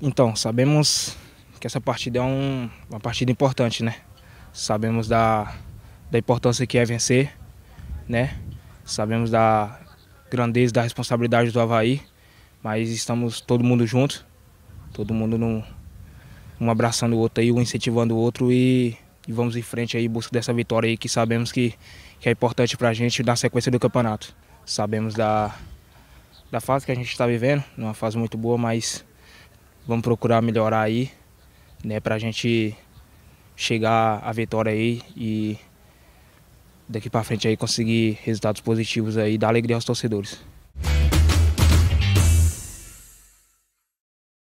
Então, sabemos que essa partida é um, uma partida importante, né? Sabemos da, da importância que é vencer, né? Sabemos da grandeza, da responsabilidade do Havaí, mas estamos todo mundo junto, todo mundo num, um abraçando o outro aí, um incentivando o outro e, e vamos em frente aí em busca dessa vitória aí que sabemos que, que é importante para a gente na sequência do campeonato. Sabemos da, da fase que a gente está vivendo, numa fase muito boa, mas Vamos procurar melhorar aí, né? Pra gente chegar à vitória aí e daqui para frente aí conseguir resultados positivos aí, dar alegria aos torcedores.